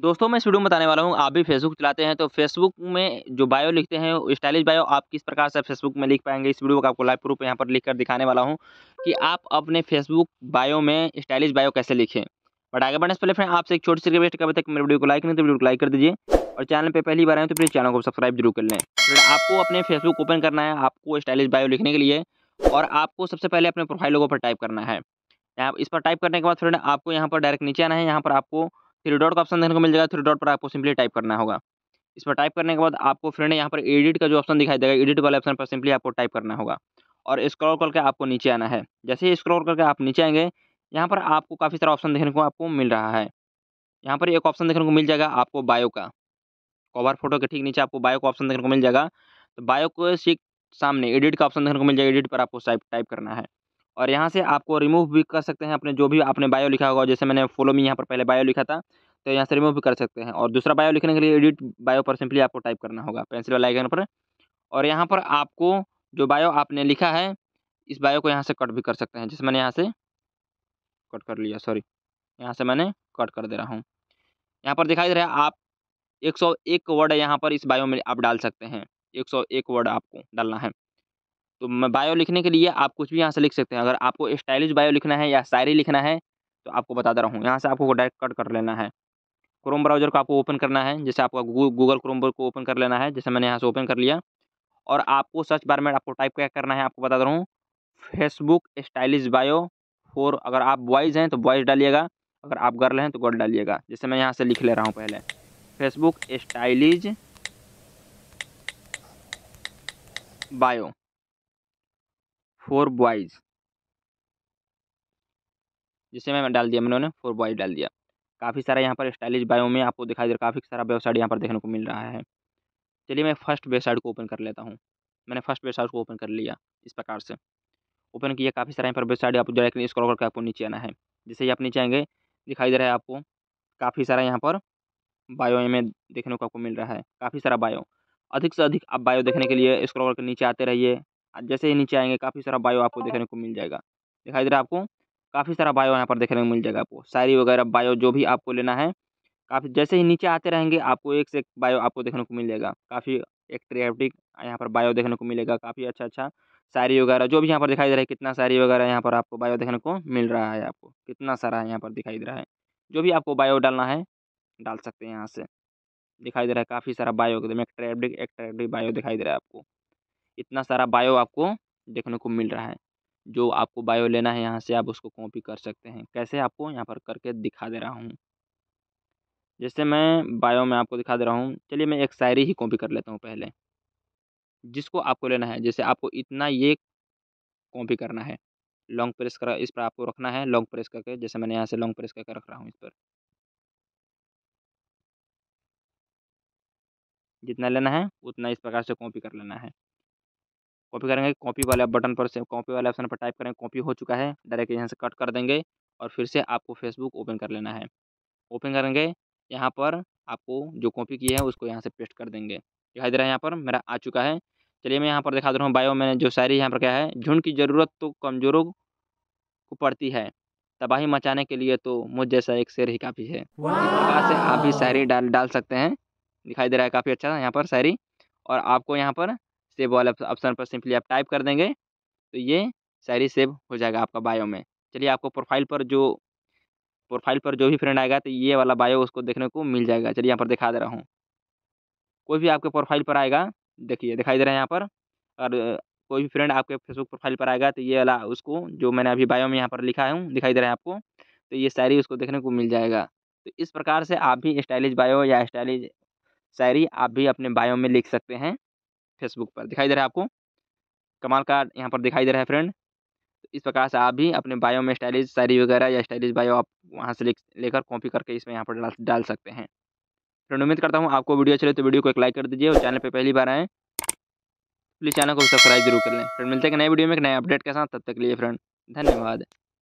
दोस्तों मैं इस वीडियो में बताने वाला हूँ आप भी फेसबुक चलाते हैं तो फेसबुक में जो बायो लिखते हैं स्टाइलिश बायो आप किस प्रकार से फेसबुक में लिख पाएंगे इस वीडियो को आपको लाइव प्रूफ यहाँ पर लिख कर दिखाने वाला हूँ कि आप अपने फेसबुक बायो में स्टाइलिश बायो कैसे लिखें बट आगे बढ़ने से पहले फ्रेंड आपसे एक छोटी सी रिक्वेस्ट कभी तक मेरे वीडियो को लाइक नहीं तो वीडियो को लाइक कर दीजिए और चैनल पर पहली बार आए तो प्लीज़ चैनल को सब्सक्राइब जरूर कर लें फ्रेंड आपको अपने फेसबुक ओपन करना है आपको स्टाइलिश बायो लिखने के लिए और आपको सबसे पहले अपने प्रोफाइल लोगों पर टाइप करना है यहाँ इस पर टाइप करने के बाद फ्रेंड आपको यहाँ पर डायरेक्ट नीचे आना है यहाँ पर आपको थ्री डॉट का ऑप्शन देखने को मिल जाएगा थ्री डॉट पर आपको सिंपली टाइप करना होगा इस पर टाइप करने के बाद आपको फ्रेंड यहाँ पर एडिट का जो ऑप्शन दिखाई देगा एडिट वाले ऑप्शन पर सिंपली आपको टाइप करना होगा और स्क्रॉल करके आपको नीचे आना है जैसे ही स्क्रॉल करके आप नीचे आएंगे यहाँ पर आपको काफ़ी सारा ऑप्शन देखने को आपको मिल रहा है यहाँ पर एक ऑप्शन देखने को मिल जाएगा आपको बायो का कवर फोटो के ठीक नीचे आपको बायो का ऑप्शन देखने को मिल जाएगा तो बायो को सीख सामने एडिट का ऑप्शन देखने को मिल जाएगा एडिट पर आपको टाइप करना है और यहाँ से आपको रिमूव भी कर सकते हैं अपने जो भी आपने बायो लिखा होगा जैसे मैंने फॉलो में यहाँ पर पहले बायो लिखा था तो यहाँ से रिमूव भी कर सकते हैं और दूसरा बायो लिखने के लिए एडिट बायो पर सिंपली आपको टाइप करना होगा पेंसिल वाला आइकन पर और यहाँ पर आपको जो बायो आपने लिखा है इस बायो को यहाँ से कट भी कर सकते हैं जैसे मैंने यहाँ से कट कर लिया सॉरी यहाँ से मैंने कट कर दे रहा हूँ यहाँ पर दिखाई दे रहा है आप एक सौ एक वर्ड यहाँ पर इस बायो में आप डाल सकते हैं एक सौ एक वर्ड आपको डालना है तो मैं बायो लिखने के लिए आप कुछ भी यहाँ से लिख सकते हैं अगर आपको स्टाइलिश बायो लिखना है या शायरी लिखना है तो आपको बता दे रहा हूँ यहाँ से आपको डायरेक्ट कट कर लेना है क्रोम ब्राउजर को आपको ओपन करना है जैसे आपका गूगल क्रोम को ओपन कर लेना है जैसे मैंने यहाँ से ओपन कर लिया और आपको सर्च बार में आपको टाइप क्या करना है आपको बता दे रहा हूँ फेसबुक स्टाइलिश बायो फोर अगर आप बॉयज़ हैं तो बॉयज़ डालिएगा अगर आप गर्ल हैं तो गर्ल डालिएगा जैसे मैं यहाँ से लिख ले रहा हूँ पहले Facebook stylish bio for boys जिसे मैं डाल दिया मैंने उन्हें फोर बॉयज डाल दिया काफ़ी सारा यहाँ पर स्टाइलिश बायो में आपको दिखाई दे रहा काफ़ी सारा वेबसाइट यहाँ पर देखने को मिल रहा है चलिए मैं फर्स्ट वेबसाइट को ओपन कर लेता हूँ मैंने फर्स्ट वेबसाइट को ओपन कर लिया इस प्रकार से ओपन किया काफ़ी सारा यहाँ पर वेबसाइट आपको डायरेक्टली स्क्रॉल करके आपको नीचे आना है जैसे ही आप नीचे आएंगे दिखाई दे रहा है आपको काफ़ी सारा यहाँ पर बायो में देखने को आपको मिल रहा है काफ़ी सारा बायो अधिक से अधिक आप बायो देखने के लिए स्क्रॉल करके नीचे आते रहिए जैसे ही नीचे आएंगे काफ़ी सारा बायो आपको देखने को मिल जाएगा दिखाई दे रहा है आपको काफ़ी सारा बायो यहाँ पर देखने को मिल जाएगा आपको शायरी वगैरह बायो जो भी आपको लेना है काफ़ी जैसे ही नीचे आते रहेंगे आपको एक से एक बायो आपको देखने को मिल जाएगा काफ़ी एक्ट्रेटिक यहाँ पर बायो देखने को मिलेगा काफ़ी अच्छा अच्छा शायरी वगैरह जो भी यहाँ पर दिखाई दे रहा है कितना शायरी वगैरह यहाँ पर आपको बायो देखने को मिल रहा है आपको कितना सारा यहाँ पर दिखाई दे रहा है जो भी आपको बायो डालना है डाल सकते हैं यहाँ से दिखाई दे रहा है काफ़ी सारा बायो एकदम एक्ट्रेटिव एक्ट्रेटिव बायो दिखाई दे रहा है आपको इतना सारा बायो आपको देखने को मिल रहा है जो आपको बायो लेना है यहाँ से आप उसको कॉपी कर सकते हैं कैसे आपको यहाँ पर करके दिखा दे रहा हूँ जैसे मैं बायो में आपको दिखा दे रहा हूँ चलिए मैं एक शायरी ही कॉपी कर लेता हूँ पहले जिसको आपको लेना है जैसे आपको इतना ये कॉपी करना है लॉन्ग प्रेस कर इस पर आपको रखना है लॉन्ग प्रेस करके जैसे मैंने यहाँ से लॉन्ग प्रेस करके रख रहा हूँ इस पर जितना लेना है उतना इस प्रकार से कॉपी कर लेना है कॉपी करेंगे कॉपी वाले बटन पर से कॉपी वाले ऑप्शन पर टाइप करेंगे कॉपी हो चुका है डायरेक्ट यहाँ से कट कर देंगे और फिर से आपको फेसबुक ओपन कर लेना है ओपन करेंगे यहाँ पर आपको जो कॉपी की है उसको यहाँ से पेस्ट कर देंगे दिखाई दे रहा है यहाँ पर मेरा आ चुका है चलिए मैं यहाँ पर दिखा दे रहा हूँ बायो मैंने जो शायरी यहाँ पर क्या है झुंड की ज़रूरत तो कमज़ोरों को पड़ती है तबाही मचाने के लिए तो मुझ जैसा एक शेर ही काफ़ी है से आप भी शायरी डाल डाल सकते हैं दिखाई दे रहा है काफ़ी अच्छा यहाँ पर शायरी और आपको यहाँ पर सेव वाले ऑप्शन पर सिंपली आप टाइप कर देंगे तो ये सैरी सेव हो जाएगा आपका बायो में चलिए आपको प्रोफाइल पर जो प्रोफाइल पर जो भी फ्रेंड आएगा तो ये वाला बायो उसको देखने को मिल जाएगा चलिए यहाँ पर दिखा दे रहा हूँ कोई भी आपके प्रोफाइल पर आएगा देखिए दिखाई दे रहा है यहाँ पर और कोई भी फ्रेंड आपके फेसबुक प्रोफाइल पर आएगा तो ये वाला उसको जो मैंने अभी बायो में यहाँ पर लिखा हूँ दिखाई दे रहा है आपको तो ये शायरी उसको देखने को मिल जाएगा तो इस प्रकार से आप भी स्टाइलिश बायो या स्टाइलिश शायरी आप भी अपने बायो में लिख सकते हैं फेसबुक पर दिखाई दे रहा है आपको कमाल का यहाँ पर दिखाई दे रहा है फ्रेंड तो इस प्रकार से आप भी अपने बायो में स्टाइलिश शायरी वगैरह या स्टाइलिश बायो आप वहाँ से लेकर कॉपी करके इसमें यहाँ पर डाल डाल सकते हैं फ्रेंड उम्मीद करता हूँ आपको वीडियो चले तो वीडियो को एक लाइक कर दीजिए और चैनल पर पहली बार आएँ तो प्लीज़ चैनल को सब्सक्राइब जरूर कर लें फ्रेंड मिलते हैं नए वीडियो में एक नए अपडेट के साथ तब तक के लिए फ्रेंड धन्यवाद